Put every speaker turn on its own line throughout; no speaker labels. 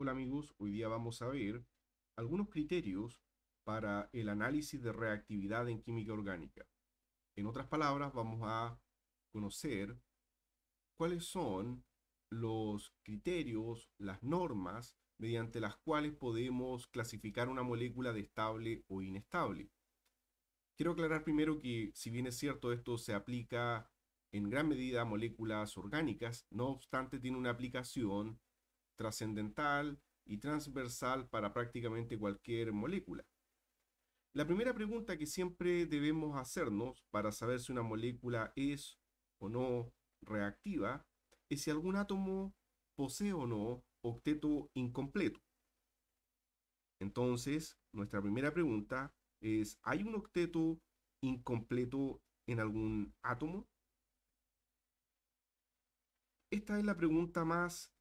Hola amigos, hoy día vamos a ver algunos criterios para el análisis de reactividad en química orgánica. En otras palabras, vamos a conocer cuáles son los criterios, las normas mediante las cuales podemos clasificar una molécula de estable o inestable. Quiero aclarar primero que si bien es cierto esto se aplica en gran medida a moléculas orgánicas, no obstante tiene una aplicación trascendental y transversal para prácticamente cualquier molécula. La primera pregunta que siempre debemos hacernos para saber si una molécula es o no reactiva es si algún átomo posee o no octeto incompleto. Entonces, nuestra primera pregunta es, ¿hay un octeto incompleto en algún átomo? Esta es la pregunta más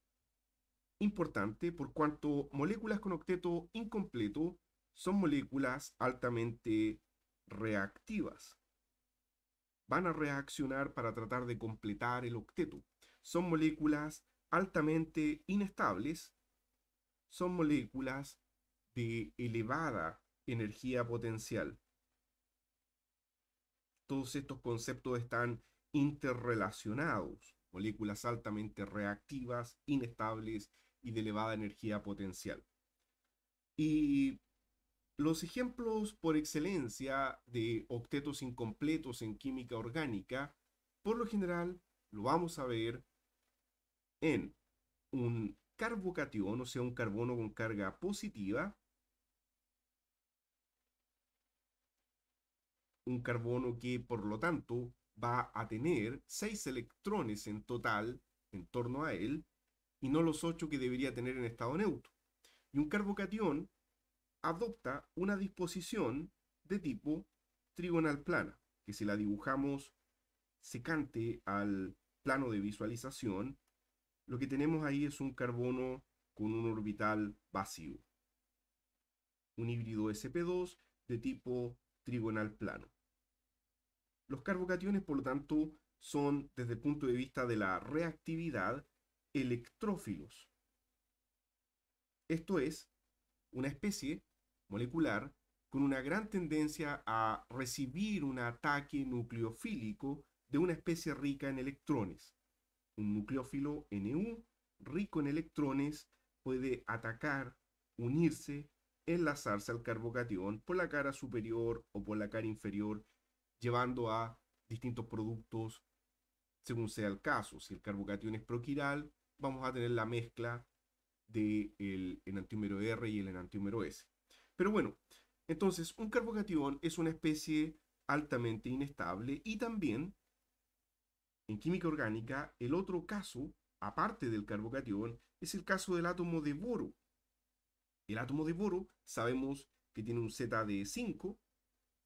importante por cuanto moléculas con octeto incompleto son moléculas altamente reactivas. Van a reaccionar para tratar de completar el octeto. Son moléculas altamente inestables. Son moléculas de elevada energía potencial. Todos estos conceptos están interrelacionados. Moléculas altamente reactivas, inestables y de elevada energía potencial. Y los ejemplos por excelencia de octetos incompletos en química orgánica, por lo general, lo vamos a ver en un carbocatión, o sea, un carbono con carga positiva, un carbono que, por lo tanto, va a tener seis electrones en total en torno a él, y no los 8 que debería tener en estado neutro. Y un carbocatión adopta una disposición de tipo trigonal plana, que si la dibujamos secante al plano de visualización, lo que tenemos ahí es un carbono con un orbital vacío. Un híbrido sp2 de tipo trigonal plano. Los carbocationes, por lo tanto, son, desde el punto de vista de la reactividad, electrófilos. Esto es una especie molecular con una gran tendencia a recibir un ataque nucleofílico de una especie rica en electrones. Un nucleófilo NU rico en electrones puede atacar, unirse, enlazarse al carbocatión por la cara superior o por la cara inferior, llevando a distintos productos según sea el caso. Si el carbocatión es proquiral, vamos a tener la mezcla del enantiúmero enantiómero R y el enantiómero S. Pero bueno, entonces un carbocatión es una especie altamente inestable y también en química orgánica el otro caso, aparte del carbocatión, es el caso del átomo de boro. El átomo de boro sabemos que tiene un Z de 5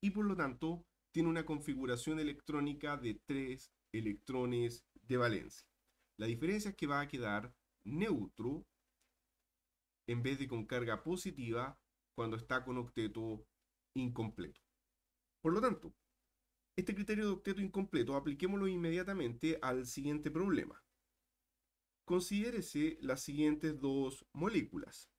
y por lo tanto tiene una configuración electrónica de 3 electrones de valencia. La diferencia es que va a quedar neutro en vez de con carga positiva cuando está con octeto incompleto. Por lo tanto, este criterio de octeto incompleto apliquémoslo inmediatamente al siguiente problema. Considérese las siguientes dos moléculas.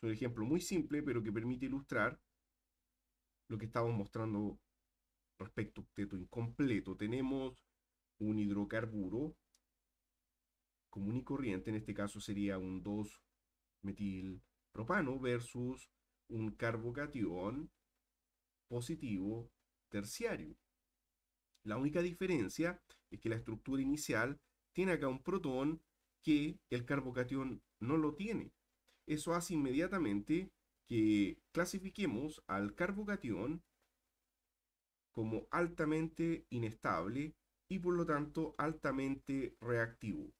Es un ejemplo muy simple, pero que permite ilustrar lo que estamos mostrando respecto a teto incompleto. Tenemos un hidrocarburo común y corriente, en este caso sería un 2-metilpropano versus un carbocatión positivo terciario. La única diferencia es que la estructura inicial tiene acá un protón que el carbocatión no lo tiene eso hace inmediatamente que clasifiquemos al carbocatión como altamente inestable y por lo tanto altamente reactivo.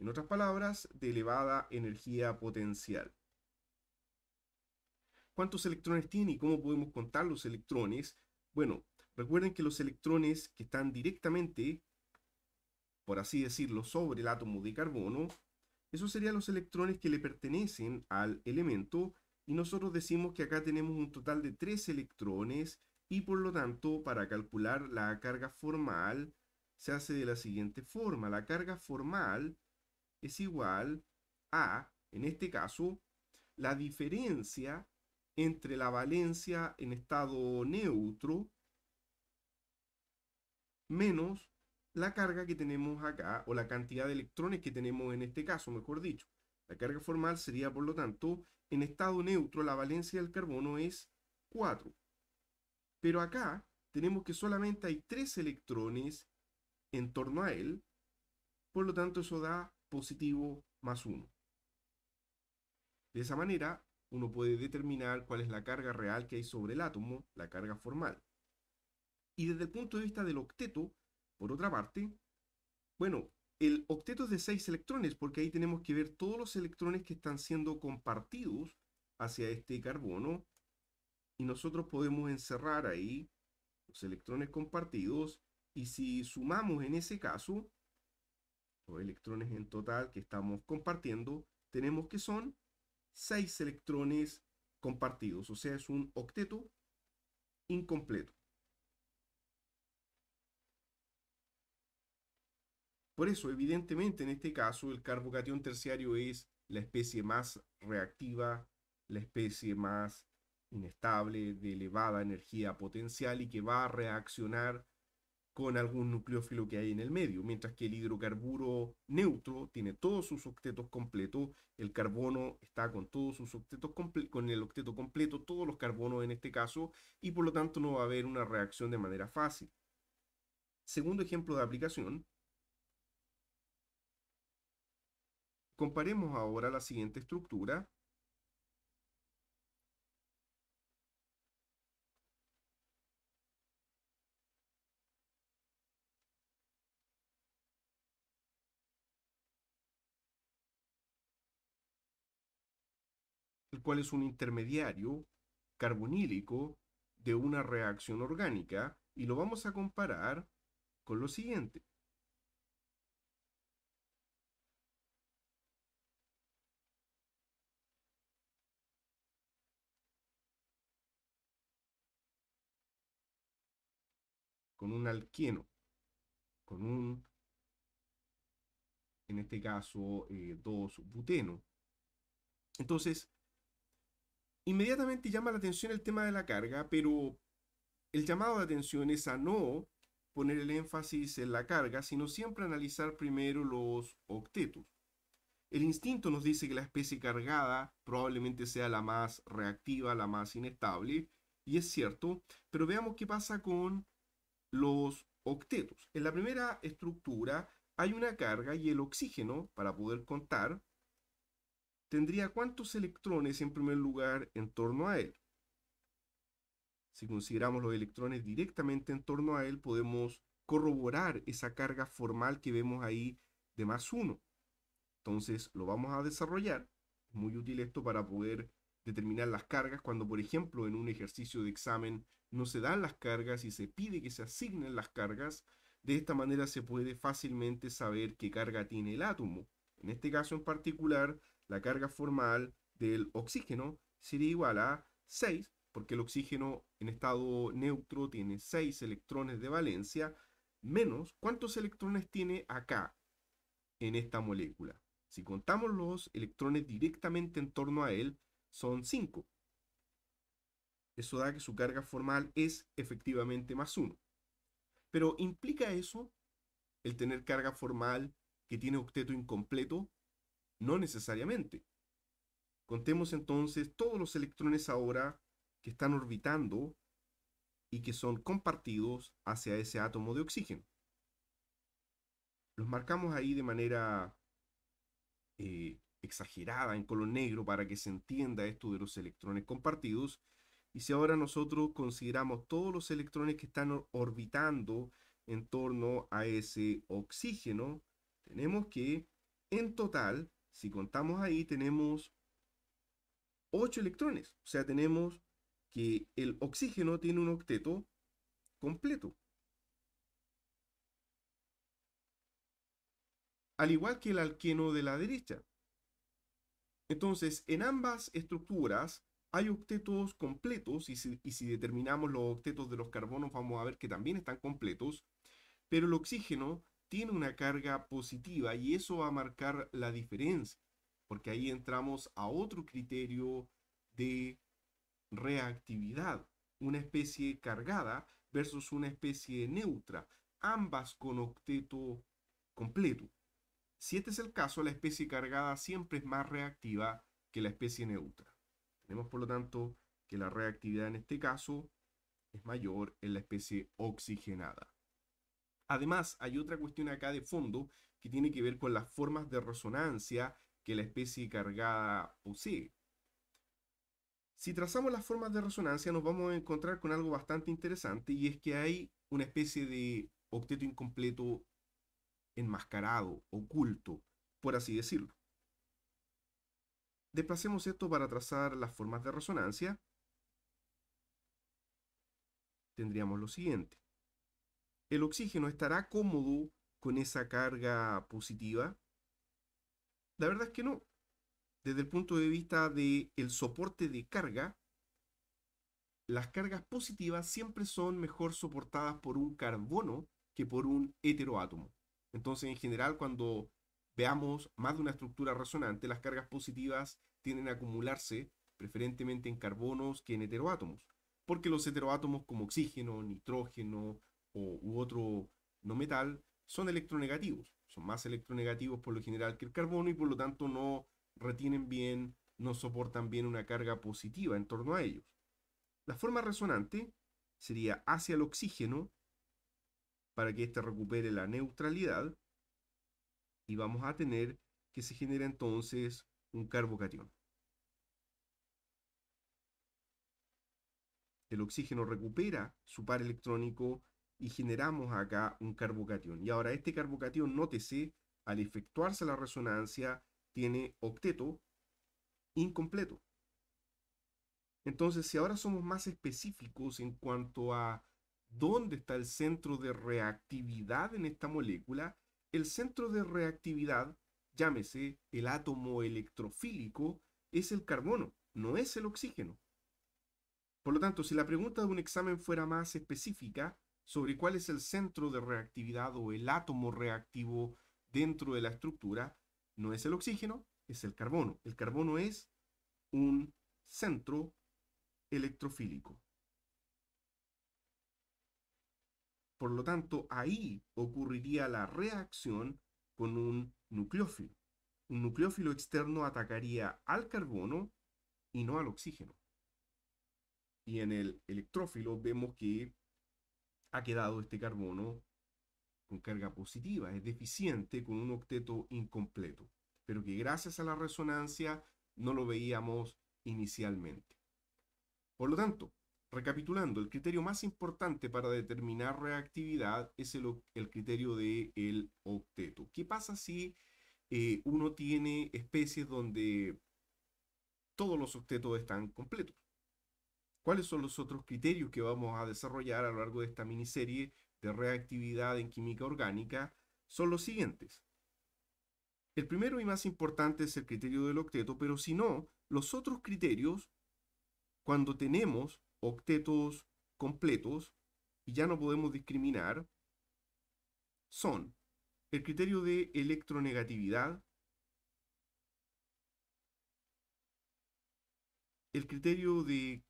En otras palabras, de elevada energía potencial. ¿Cuántos electrones tiene y cómo podemos contar los electrones? Bueno, recuerden que los electrones que están directamente, por así decirlo, sobre el átomo de carbono, esos serían los electrones que le pertenecen al elemento y nosotros decimos que acá tenemos un total de tres electrones y por lo tanto para calcular la carga formal se hace de la siguiente forma. La carga formal es igual a, en este caso, la diferencia entre la valencia en estado neutro menos la carga que tenemos acá, o la cantidad de electrones que tenemos en este caso, mejor dicho. La carga formal sería, por lo tanto, en estado neutro la valencia del carbono es 4. Pero acá tenemos que solamente hay 3 electrones en torno a él, por lo tanto eso da positivo más 1. De esa manera, uno puede determinar cuál es la carga real que hay sobre el átomo, la carga formal. Y desde el punto de vista del octeto, por otra parte, bueno, el octeto es de seis electrones, porque ahí tenemos que ver todos los electrones que están siendo compartidos hacia este carbono. Y nosotros podemos encerrar ahí los electrones compartidos. Y si sumamos en ese caso, los electrones en total que estamos compartiendo, tenemos que son seis electrones compartidos. O sea, es un octeto incompleto. Por eso, evidentemente, en este caso, el carbocatión terciario es la especie más reactiva, la especie más inestable, de elevada energía potencial y que va a reaccionar con algún nucleófilo que hay en el medio, mientras que el hidrocarburo neutro tiene todos sus octetos completos, el carbono está con todos sus octetos con el octeto completo, todos los carbonos en este caso, y por lo tanto no va a haber una reacción de manera fácil. Segundo ejemplo de aplicación, Comparemos ahora la siguiente estructura el cual es un intermediario carbonílico de una reacción orgánica y lo vamos a comparar con lo siguiente. un alqueno, con un, en este caso, eh, dos 2-buteno. Entonces, inmediatamente llama la atención el tema de la carga, pero el llamado de atención es a no poner el énfasis en la carga, sino siempre analizar primero los octetos. El instinto nos dice que la especie cargada probablemente sea la más reactiva, la más inestable, y es cierto, pero veamos qué pasa con los octetos. En la primera estructura hay una carga y el oxígeno, para poder contar, tendría cuántos electrones en primer lugar en torno a él. Si consideramos los electrones directamente en torno a él, podemos corroborar esa carga formal que vemos ahí de más uno. Entonces lo vamos a desarrollar. Es muy útil esto para poder determinar las cargas cuando, por ejemplo, en un ejercicio de examen no se dan las cargas y se pide que se asignen las cargas. De esta manera se puede fácilmente saber qué carga tiene el átomo. En este caso en particular, la carga formal del oxígeno sería igual a 6, porque el oxígeno en estado neutro tiene 6 electrones de valencia, menos cuántos electrones tiene acá en esta molécula. Si contamos los electrones directamente en torno a él, son 5. Eso da que su carga formal es efectivamente más 1. Pero ¿implica eso el tener carga formal que tiene octeto incompleto? No necesariamente. Contemos entonces todos los electrones ahora que están orbitando y que son compartidos hacia ese átomo de oxígeno. Los marcamos ahí de manera eh, exagerada en color negro para que se entienda esto de los electrones compartidos. Y si ahora nosotros consideramos todos los electrones que están orbitando en torno a ese oxígeno, tenemos que en total, si contamos ahí, tenemos 8 electrones. O sea, tenemos que el oxígeno tiene un octeto completo. Al igual que el alqueno de la derecha. Entonces, en ambas estructuras hay octetos completos y si, determinamos los octetos de los carbonos vamos a ver que también están completos, pero el oxígeno tiene una carga positiva y eso va a marcar la diferencia, porque ahí entramos a otro criterio de reactividad, una especie cargada versus una especie neutra, ambas con octeto completo. Si este es el caso, la especie cargada siempre es más reactiva que la especie neutra. Tenemos por lo tanto que la reactividad en este caso es mayor en la especie oxigenada. Además, hay otra cuestión acá de fondo que tiene que ver con las formas de resonancia que la especie cargada posee. Si trazamos las formas de resonancia nos vamos a encontrar con algo bastante interesante y es que hay una especie de octeto incompleto enmascarado, oculto, por así decirlo. Desplacemos esto para trazar las formas de resonancia. Tendríamos lo siguiente. El oxígeno estará cómodo con esa carga positiva. La verdad es que no. Desde el punto de vista del el soporte de carga, las cargas positivas siempre son mejor soportadas por un carbono que por un heteroátomo. Entonces, en general, cuando veamos más de una estructura resonante, las cargas positivas tienden a acumularse preferentemente en carbonos que en heteroátomos, porque los heteroátomos como oxígeno, nitrógeno o, u otro no metal son electronegativos, son más electronegativos por lo general que el carbono y por lo tanto no retienen bien, no soportan bien una carga positiva en torno a ellos. La forma resonante sería hacia el oxígeno para que éste recupere la neutralidad y vamos a tener que se genera entonces un carbocatión. El oxígeno recupera su par electrónico y generamos acá un carbocatión. Y ahora este carbocatión, nótese, al efectuarse la resonancia, tiene octeto incompleto. Entonces, si ahora somos más específicos en cuanto a dónde está el centro de reactividad en esta molécula, el centro de reactividad, llámese el átomo electrofílico, es el carbono, no es el oxígeno. Por lo tanto, si la pregunta de un examen fuera más específica sobre cuál es el centro de reactividad o el átomo reactivo dentro de la estructura, no es el oxígeno, es el carbono. El carbono es un centro electrofílico. Por lo tanto, ahí ocurriría la reacción con un nucleófilo. Un nucleófilo externo atacaría al carbono y no al oxígeno. Y en el electrófilo vemos que ha quedado este carbono con carga positiva, es deficiente con un octeto incompleto, pero que gracias a la resonancia no lo veíamos inicialmente. Por lo tanto, Recapitulando, el criterio más importante para determinar reactividad es el, criterio del octeto. ¿Qué pasa si eh, uno tiene especies donde todos los octetos están completos? ¿Cuáles son los otros criterios que vamos a desarrollar a lo largo de esta miniserie de reactividad en química orgánica? Son los siguientes. El primero y más importante es el criterio del octeto, pero si no, los otros criterios, cuando tenemos octetos completos, y ya no podemos discriminar, son el criterio de electronegatividad, el criterio de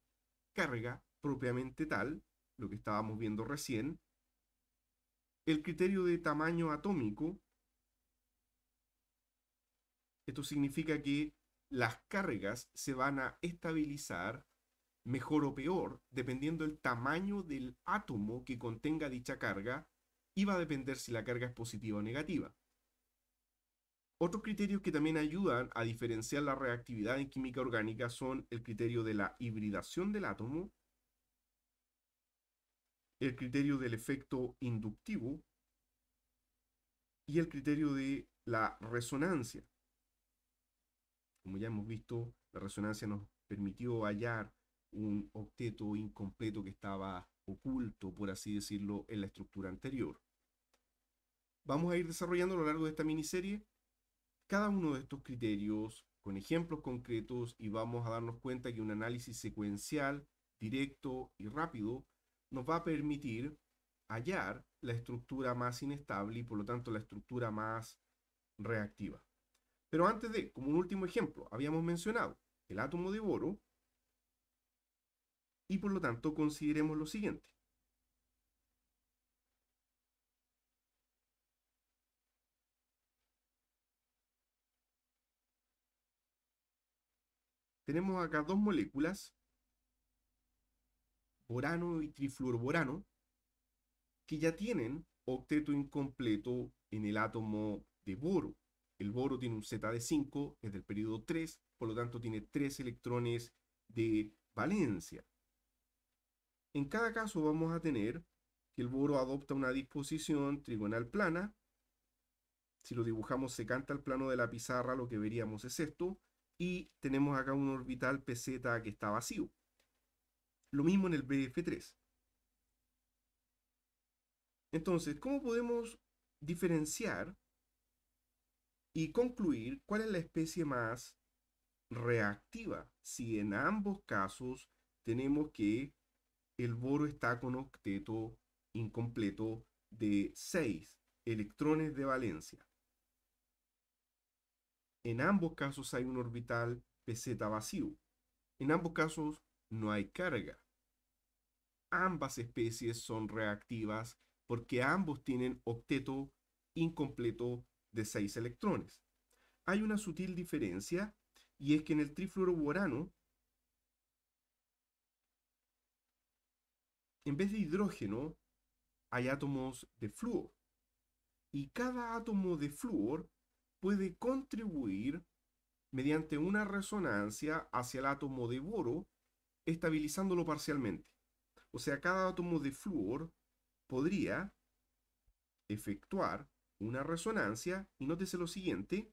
carga propiamente tal, lo que estábamos viendo recién, el criterio de tamaño atómico, esto significa que las cargas se van a estabilizar mejor o peor, dependiendo del tamaño del átomo que contenga dicha carga, y va a depender si la carga es positiva o negativa. Otros criterios que también ayudan a diferenciar la reactividad en química orgánica son el criterio de la hibridación del átomo, el criterio del efecto inductivo y el criterio de la resonancia. Como ya hemos visto, la resonancia nos permitió hallar un octeto incompleto que estaba oculto, por así decirlo, en la estructura anterior. Vamos a ir desarrollando a lo largo de esta miniserie cada uno de estos criterios con ejemplos concretos y vamos a darnos cuenta que un análisis secuencial, directo y rápido nos va a permitir hallar la estructura más inestable y por lo tanto la estructura más reactiva. Pero antes de, como un último ejemplo, habíamos mencionado el átomo de boro y por lo tanto consideremos lo siguiente. Tenemos acá dos moléculas, borano y trifluorborano, que ya tienen octeto incompleto en el átomo de boro. El boro tiene un Z de 5, es del periodo 3, por lo tanto tiene 3 electrones de valencia. En cada caso vamos a tener que el boro adopta una disposición trigonal plana. Si lo dibujamos secante al plano de la pizarra, lo que veríamos es esto. Y tenemos acá un orbital PZ que está vacío. Lo mismo en el BF3. Entonces, ¿cómo podemos diferenciar y concluir cuál es la especie más reactiva? Si en ambos casos tenemos que el boro está con octeto incompleto de 6 electrones de valencia. En ambos casos hay un orbital PZ vacío. En ambos casos no hay carga. Ambas especies son reactivas porque ambos tienen octeto incompleto de 6 electrones. Hay una sutil diferencia y es que en el trifluoroborano en vez de hidrógeno, hay átomos de flúor. Y cada átomo de flúor puede contribuir mediante una resonancia hacia el átomo de boro, estabilizándolo parcialmente. O sea, cada átomo de flúor podría efectuar una resonancia, y nótese lo siguiente,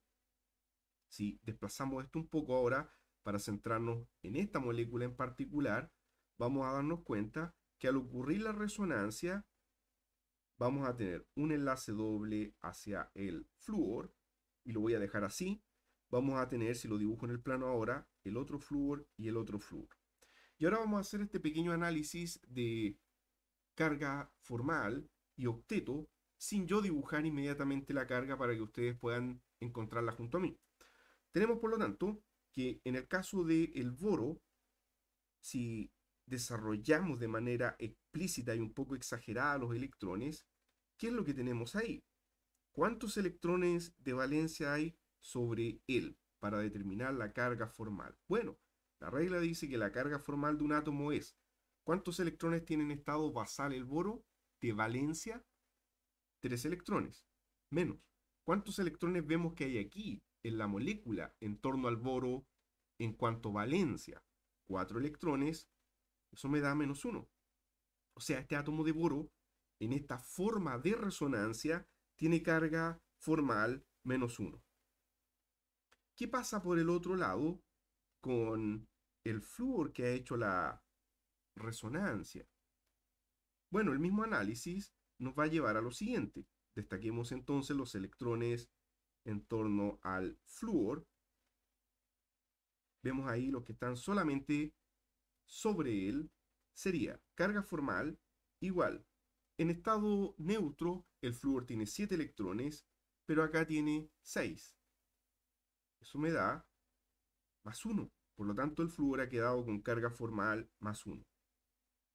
si desplazamos esto un poco ahora para centrarnos en esta molécula en particular, vamos a darnos cuenta que al ocurrir la resonancia vamos a tener un enlace doble hacia el flúor y lo voy a dejar así. Vamos a tener, si lo dibujo en el plano ahora, el otro flúor y el otro flúor. Y ahora vamos a hacer este pequeño análisis de carga formal y octeto sin yo dibujar inmediatamente la carga para que ustedes puedan encontrarla junto a mí. Tenemos por lo tanto que en el caso del el boro, si desarrollamos de manera explícita y un poco exagerada los electrones, ¿qué es lo que tenemos ahí? ¿Cuántos electrones de valencia hay sobre él para determinar la carga formal? Bueno, la regla dice que la carga formal de un átomo es ¿cuántos electrones tiene en estado basal el boro? De valencia, tres electrones, menos. ¿Cuántos electrones vemos que hay aquí en la molécula en torno al boro en cuanto valencia? cuatro electrones eso me da menos 1. O sea, este átomo de boro, en esta forma de resonancia, tiene carga formal menos 1. ¿Qué pasa por el otro lado con el flúor que ha hecho la resonancia? Bueno, el mismo análisis nos va a llevar a lo siguiente. Destaquemos entonces los electrones en torno al flúor. Vemos ahí los que están solamente sobre él sería carga formal igual. En estado neutro, el flúor tiene 7 electrones, pero acá tiene 6. Eso me da más 1. Por lo tanto, el flúor ha quedado con carga formal más 1.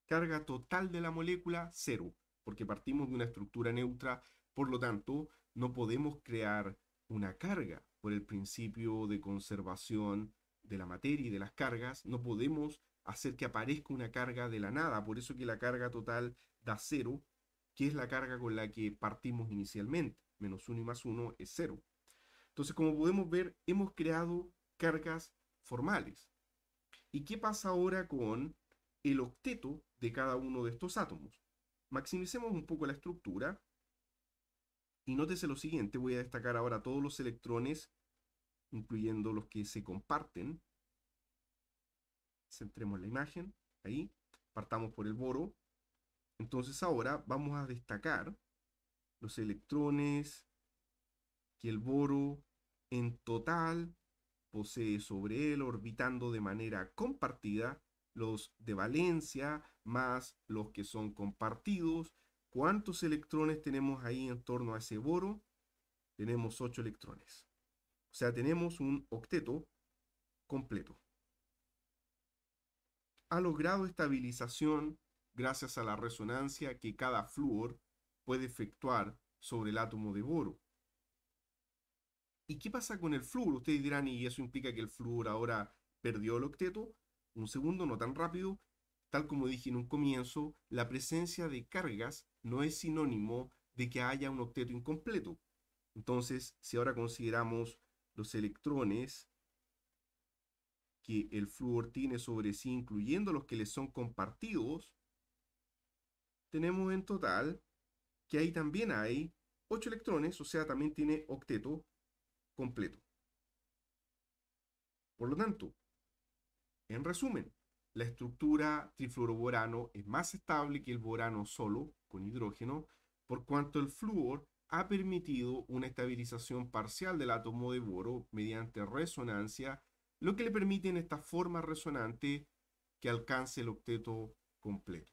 Carga total de la molécula, 0, porque partimos de una estructura neutra, por lo tanto, no podemos crear una carga por el principio de conservación de la materia y de las cargas, no podemos hacer que aparezca una carga de la nada. Por eso que la carga total da cero, que es la carga con la que partimos inicialmente. Menos uno y más uno es cero. Entonces, como podemos ver, hemos creado cargas formales. ¿Y qué pasa ahora con el octeto de cada uno de estos átomos? Maximicemos un poco la estructura. Y nótese lo siguiente, voy a destacar ahora todos los electrones, incluyendo los que se comparten, Centremos la imagen, ahí. Partamos por el boro. Entonces ahora vamos a destacar los electrones que el boro en total posee sobre él, orbitando de manera compartida los de valencia más los que son compartidos. ¿Cuántos electrones tenemos ahí en torno a ese boro? Tenemos 8 electrones. O sea, tenemos un octeto completo ha logrado estabilización gracias a la resonancia que cada flúor puede efectuar sobre el átomo de boro. ¿Y qué pasa con el flúor? Ustedes dirán, ¿y eso implica que el flúor ahora perdió el octeto? Un segundo, no tan rápido. Tal como dije en un comienzo, la presencia de cargas no es sinónimo de que haya un octeto incompleto. Entonces, si ahora consideramos los electrones que el fluor tiene sobre sí, incluyendo los que le son compartidos, tenemos en total que ahí también hay 8 electrones, o sea, también tiene octeto completo. Por lo tanto, en resumen, la estructura trifluoroborano es más estable que el borano solo, con hidrógeno, por cuanto el flúor ha permitido una estabilización parcial del átomo de boro mediante resonancia lo que le permite en esta forma resonante que alcance el octeto completo.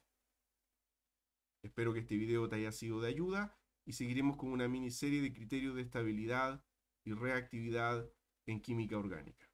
Espero que este video te haya sido de ayuda y seguiremos con una miniserie de criterios de estabilidad y reactividad en química orgánica.